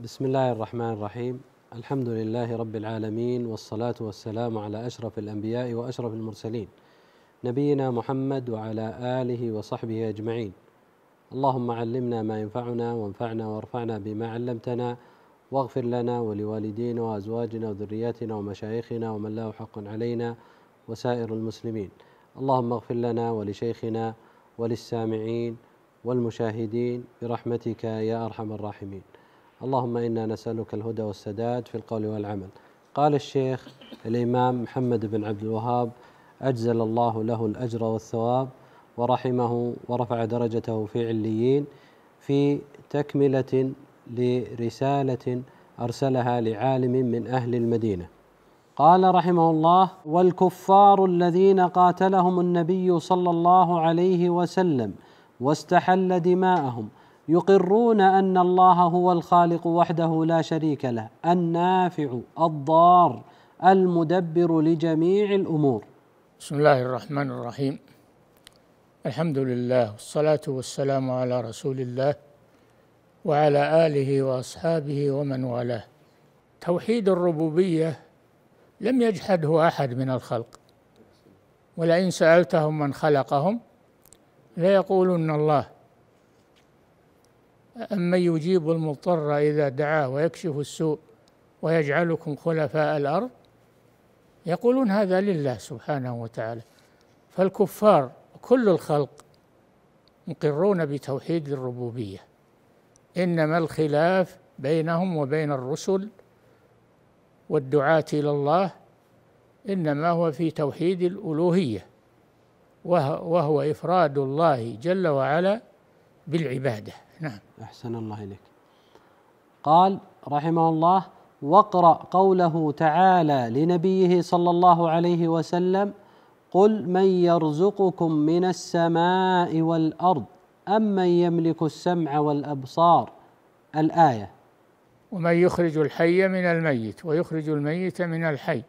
بسم الله الرحمن الرحيم الحمد لله رب العالمين والصلاة والسلام على أشرف الأنبياء وأشرف المرسلين نبينا محمد وعلى آله وصحبه أجمعين اللهم علمنا ما ينفعنا وانفعنا وارفعنا بما علمتنا واغفر لنا ولوالدينا وأزواجنا وذرياتنا ومشايخنا ومن له حق علينا وسائر المسلمين اللهم اغفر لنا ولشيخنا وللسامعين والمشاهدين برحمتك يا أرحم الراحمين اللهم انا نسالك الهدى والسداد في القول والعمل. قال الشيخ الامام محمد بن عبد الوهاب اجزل الله له الاجر والثواب ورحمه ورفع درجته في عليين في تكمله لرساله ارسلها لعالم من اهل المدينه. قال رحمه الله: والكفار الذين قاتلهم النبي صلى الله عليه وسلم واستحل دماءهم يقرون ان الله هو الخالق وحده لا شريك له النافع الضار المدبر لجميع الامور بسم الله الرحمن الرحيم الحمد لله والصلاه والسلام على رسول الله وعلى اله واصحابه ومن والاه توحيد الربوبيه لم يجحده احد من الخلق ولئن سالتهم من خلقهم ليقولن الله أمن يجيب المضطر إذا دعاه ويكشف السوء ويجعلكم خلفاء الأرض يقولون هذا لله سبحانه وتعالى فالكفار كل الخلق مقرون بتوحيد الربوبية إنما الخلاف بينهم وبين الرسل والدعاة إلى الله إنما هو في توحيد الألوهية وهو إفراد الله جل وعلا بالعبادة نعم أحسن الله إليك قال رحمه الله واقرأ قوله تعالى لنبيه صلى الله عليه وسلم قل من يرزقكم من السماء والأرض أم من يملك السمع والأبصار الآية ومن يخرج الحي من الميت ويخرج الميت من الحي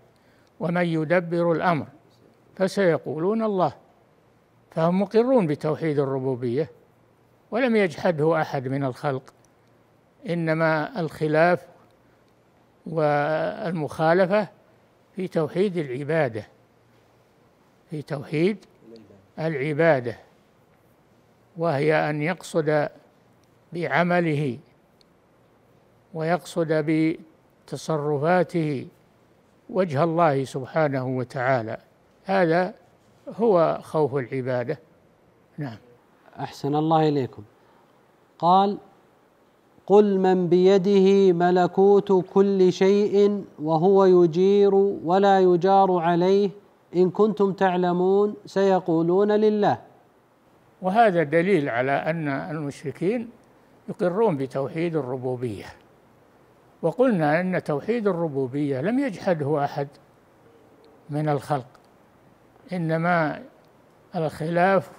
ومن يدبر الأمر فسيقولون الله فهم مقرون بتوحيد الربوبيه ولم يجحده أحد من الخلق إنما الخلاف والمخالفة في توحيد العبادة في توحيد العبادة وهي أن يقصد بعمله ويقصد بتصرفاته وجه الله سبحانه وتعالى هذا هو خوف العبادة نعم احسن الله اليكم قال قل من بيده ملكوت كل شيء وهو يجير ولا يجار عليه ان كنتم تعلمون سيقولون لله وهذا دليل على ان المشركين يقرون بتوحيد الربوبيه وقلنا ان توحيد الربوبيه لم يجحده احد من الخلق انما الخلاف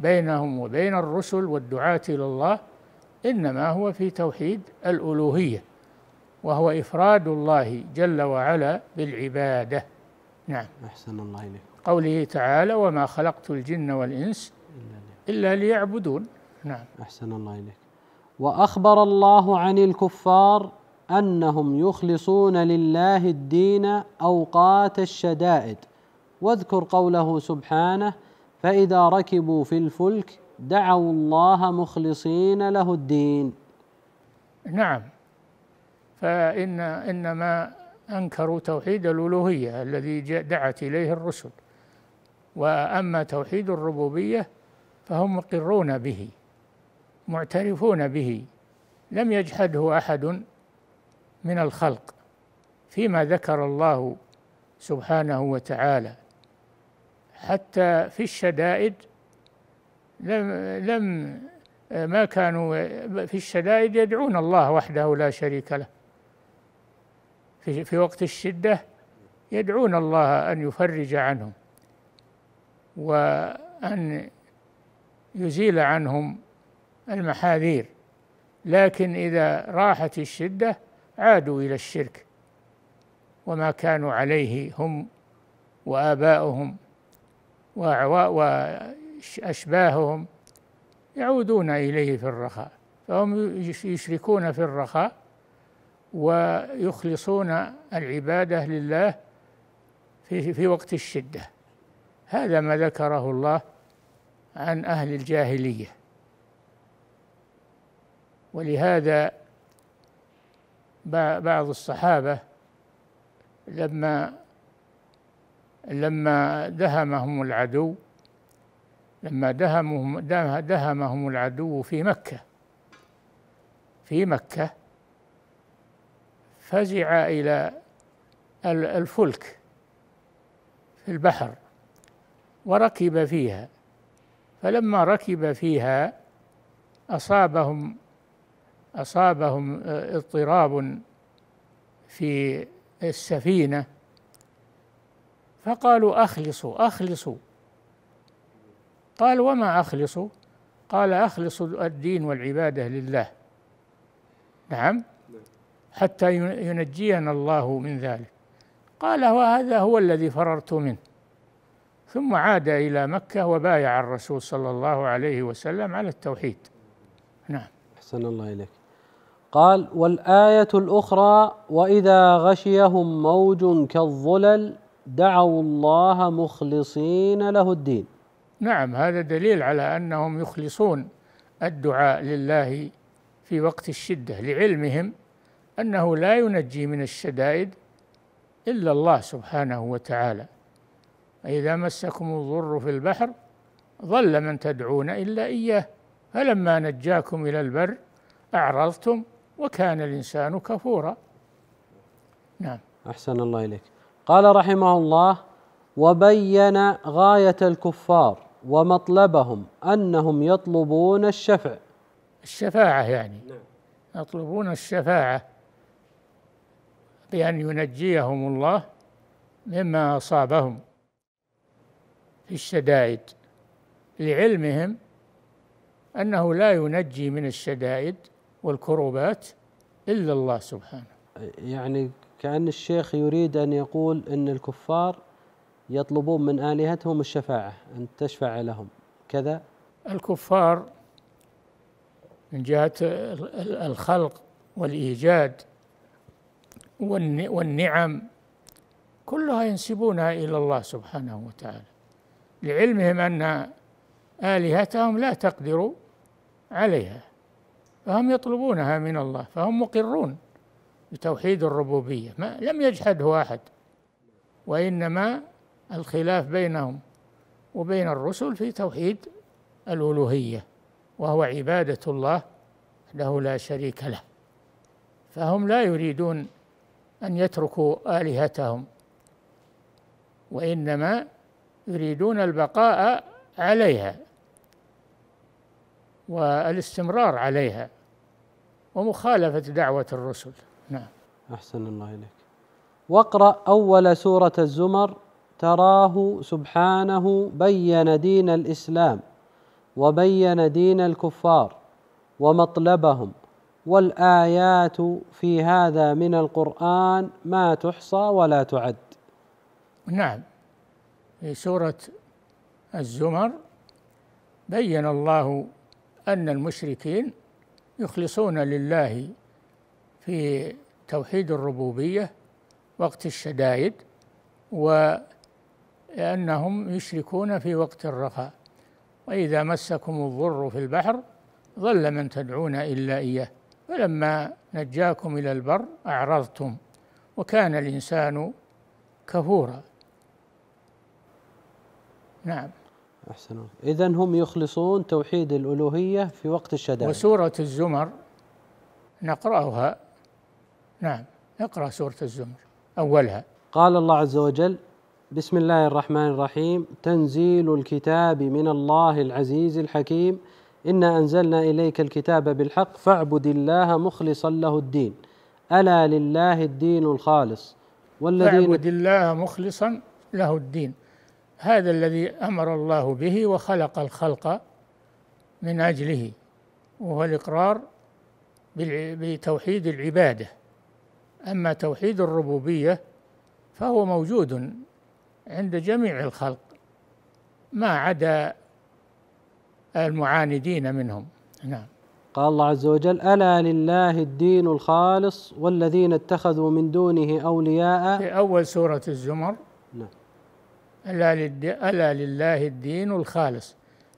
بينهم وبين الرسل والدعاة إلى الله إنما هو في توحيد الألوهية وهو إفراد الله جل وعلا بالعبادة نعم أحسن الله إليك قوله تعالى وما خلقت الجن والإنس إلا ليعبدون نعم أحسن الله إليك وأخبر الله عن الكفار أنهم يخلصون لله الدين أوقات الشدائد واذكر قوله سبحانه فإذا ركبوا في الفلك دعوا الله مخلصين له الدين نعم فإن إنما أنكروا توحيد الألوهية الذي دعت إليه الرسل وأما توحيد الربوبية فهم مقرون به معترفون به لم يجحده أحد من الخلق فيما ذكر الله سبحانه وتعالى حتى في الشدائد لم لم ما كانوا في الشدائد يدعون الله وحده لا شريك له في, في وقت الشدة يدعون الله أن يفرج عنهم وأن يزيل عنهم المحاذير لكن إذا راحت الشدة عادوا إلى الشرك وما كانوا عليه هم وآباؤهم وأشباههم يعودون إليه في الرخاء فهم يشركون في الرخاء ويخلصون العبادة لله في, في وقت الشدة هذا ما ذكره الله عن أهل الجاهلية ولهذا بعض الصحابة لما لما دهمهم العدو لما دهمهم دهمهم العدو في مكة في مكة فزع إلى الفلك في البحر وركب فيها فلما ركب فيها أصابهم أصابهم آه، اضطراب في السفينة فقالوا أخلصوا أخلصوا قال وما اخلصوا؟ قال اخلصوا الدين والعبادة لله نعم حتى ينجينا الله من ذلك قال وهذا هو الذي فررت منه ثم عاد إلى مكة وبايع الرسول صلى الله عليه وسلم على التوحيد نعم أحسن الله إليك قال والآية الأخرى وإذا غشيهم موج كالظلل دعوا الله مخلصين له الدين نعم هذا دليل على انهم يخلصون الدعاء لله في وقت الشده لعلمهم انه لا ينجي من الشدائد الا الله سبحانه وتعالى فاذا مسكم الضر في البحر ظل من تدعون الا اياه فلما نجاكم الى البر اعرضتم وكان الانسان كفورا نعم احسن الله اليك قال رحمه الله وبين غايه الكفار ومطلبهم انهم يطلبون الشفع الشفاعه يعني نعم. يطلبون الشفاعه بان ينجيهم الله مما اصابهم في الشدائد لعلمهم انه لا ينجي من الشدائد والكروبات الا الله سبحانه يعني كأن الشيخ يريد أن يقول أن الكفار يطلبون من آلهتهم الشفاعة أن تشفع لهم كذا الكفار من جهة الخلق والإيجاد والنعم كلها ينسبونها إلى الله سبحانه وتعالى لعلمهم أن آلهتهم لا تقدر عليها فهم يطلبونها من الله فهم مقرون بتوحيد الربوبية ما لم يجحده أحد وإنما الخلاف بينهم وبين الرسل في توحيد الألوهية وهو عبادة الله له لا شريك له فهم لا يريدون أن يتركوا آلهتهم وإنما يريدون البقاء عليها والاستمرار عليها ومخالفة دعوة الرسل نعم أحسن الله إليك واقرأ أول سورة الزمر تراه سبحانه بين دين الإسلام وبين دين الكفار ومطلبهم والآيات في هذا من القرآن ما تحصى ولا تعد نعم في سورة الزمر بين الله أن المشركين يخلصون لله في توحيد الربوبية وقت الشدائد ولانهم يشركون في وقت الرخاء وإذا مسكم الضر في البحر ظل من تدعون إلا إياه فلما نجاكم إلى البر أعرضتم وكان الإنسان كفورا نعم أحسن إذا هم يخلصون توحيد الألوهية في وقت الشدائد وسورة الزمر نقرأها نعم اقرأ سورة الزمر أولها قال الله عز وجل بسم الله الرحمن الرحيم تنزيل الكتاب من الله العزيز الحكيم إنا أنزلنا إليك الكتاب بالحق فاعبد الله مخلصا له الدين ألا لله الدين الخالص والذين فاعبد الله مخلصا له الدين هذا الذي أمر الله به وخلق الخلق من أجله وهو الإقرار بتوحيد العبادة أما توحيد الربوبية فهو موجود عند جميع الخلق ما عدا المعاندين منهم نعم قال الله عز وجل ألا لله الدين الخالص والذين اتخذوا من دونه أولياء في أول سورة الزمر نعم ألا, ألا لله الدين الخالص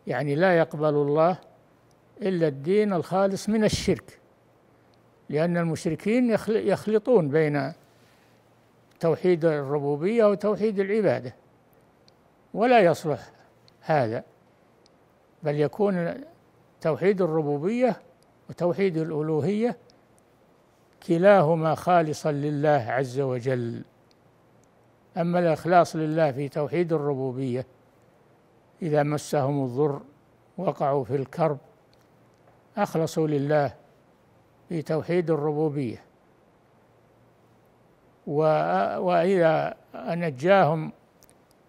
يعني لا يقبل الله إلا الدين الخالص من الشرك لأن المشركين يخلطون بين توحيد الربوبية وتوحيد العبادة ولا يصلح هذا بل يكون توحيد الربوبية وتوحيد الألوهية كلاهما خالصا لله عز وجل أما الإخلاص لله في توحيد الربوبية إذا مسهم الضر وقعوا في الكرب أخلصوا لله في توحيد الربوبية وإذا نجاهم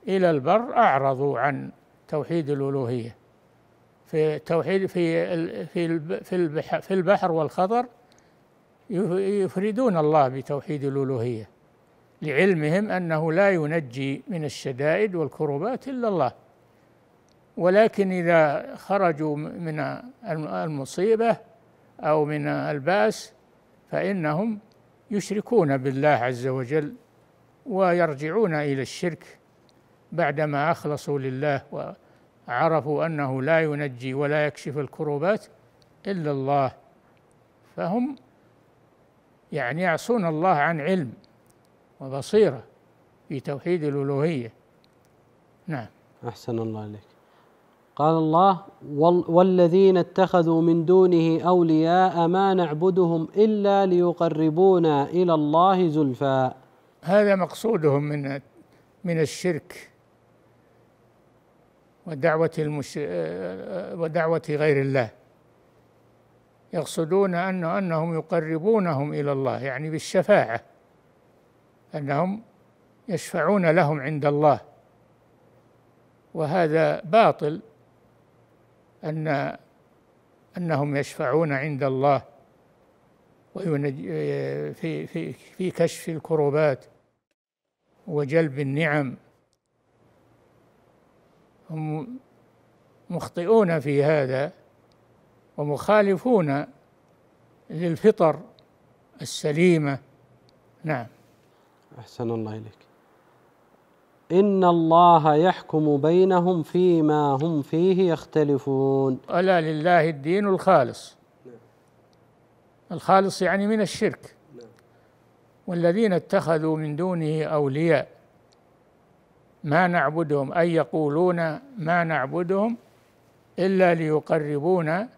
إلى البر أعرضوا عن توحيد الألوهية في توحيد في في في البحر والخطر يفردون الله بتوحيد الألوهية لعلمهم أنه لا ينجي من الشدائد والكربات إلا الله ولكن إذا خرجوا من المصيبة أو من الباس فإنهم يشركون بالله عز وجل ويرجعون إلى الشرك بعدما أخلصوا لله وعرفوا أنه لا ينجي ولا يكشف الكروبات إلا الله فهم يعني يعصون الله عن علم وبصيرة في توحيد الألوهية نعم أحسن الله إليك قال الله والذين اتخذوا من دونه اولياء ما نعبدهم الا ليقربونا الى الله زلفى هذا مقصودهم من من الشرك ودعوة المش... ودعوة غير الله يقصدون أن أنهم يقربونهم إلى الله يعني بالشفاعة أنهم يشفعون لهم عند الله وهذا باطل أن أنهم يشفعون عند الله في في في كشف الكروبات وجلب النعم هم مخطئون في هذا ومخالفون للفطر السليمة نعم أحسن الله إليك إن الله يحكم بينهم فيما هم فيه يختلفون ألا لله الدين الخالص نعم. الخالص يعني من الشرك نعم. والذين اتخذوا من دونه أولياء ما نعبدهم أي يقولون ما نعبدهم إلا ليقربونا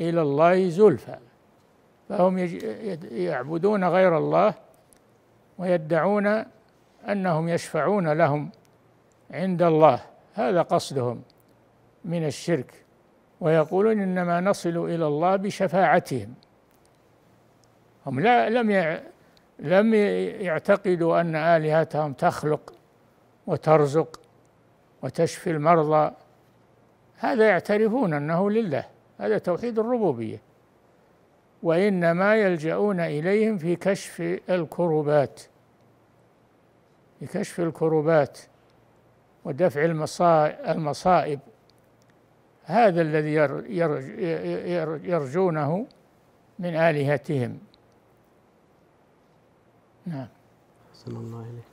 إلى الله زلفى فهم يعبدون غير الله ويدعون أنهم يشفعون لهم عند الله هذا قصدهم من الشرك ويقولون إنما نصل إلى الله بشفاعتهم هم لا لم لم يعتقدوا أن آلهتهم تخلق وترزق وتشفي المرضى هذا يعترفون أنه لله هذا توحيد الربوبيه وانما يلجؤون اليهم في كشف الكربات لكشف الكروبات ودفع المصائب هذا الذي يرجونه من آلهتهم نعم أحسن الله إليك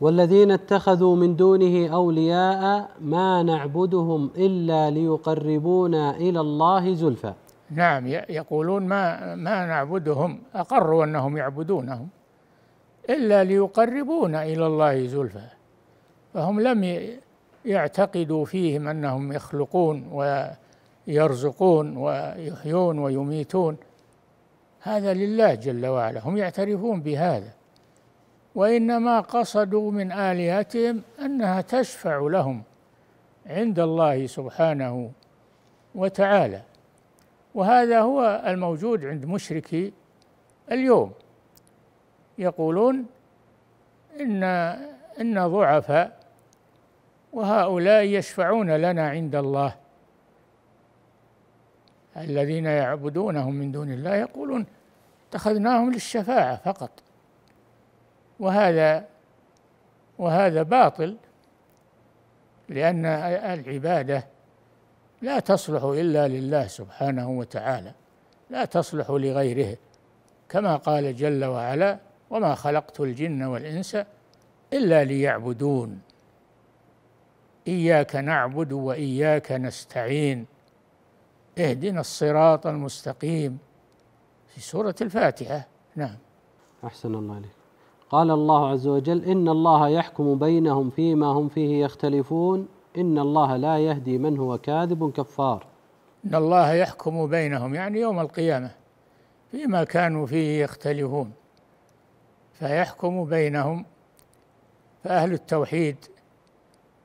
والذين اتخذوا من دونه أولياء ما نعبدهم إلا ليقربونا إلى الله زلفى نعم يقولون ما ما نعبدهم أقروا أنهم يعبدونهم إلا ليقربونا إلى الله زلفى فهم لم يعتقدوا فيهم أنهم يخلقون ويرزقون ويحيون ويميتون هذا لله جل وعلا هم يعترفون بهذا وإنما قصدوا من آلهتهم أنها تشفع لهم عند الله سبحانه وتعالى وهذا هو الموجود عند مشركي اليوم يقولون إن إن ضعفاء وهؤلاء يشفعون لنا عند الله الذين يعبدونهم من دون الله يقولون اتخذناهم للشفاعة فقط وهذا وهذا باطل لأن العبادة لا تصلح إلا لله سبحانه وتعالى لا تصلح لغيره كما قال جل وعلا وما خلقت الجن والإنس إلا ليعبدون إياك نعبد وإياك نستعين اهدنا الصراط المستقيم في سورة الفاتحة نعم أحسن الله إليك قال الله عز وجل إن الله يحكم بينهم فيما هم فيه يختلفون إن الله لا يهدي من هو كاذب كفار إن الله يحكم بينهم يعني يوم القيامة فيما كانوا فيه يختلفون فيحكم بينهم فأهل التوحيد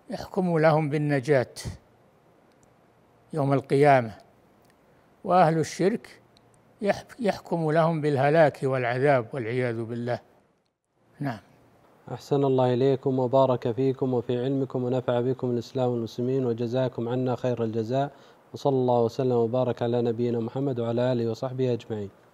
يحكم لهم بالنجاة يوم القيامة وأهل الشرك يحكم لهم بالهلاك والعذاب والعياذ بالله نعم أحسن الله إليكم وبارك فيكم وفي علمكم ونفع بكم الإسلام والمسلمين وجزاكم عنا خير الجزاء وصلى الله وسلم وبارك على نبينا محمد وعلى آله وصحبه أجمعين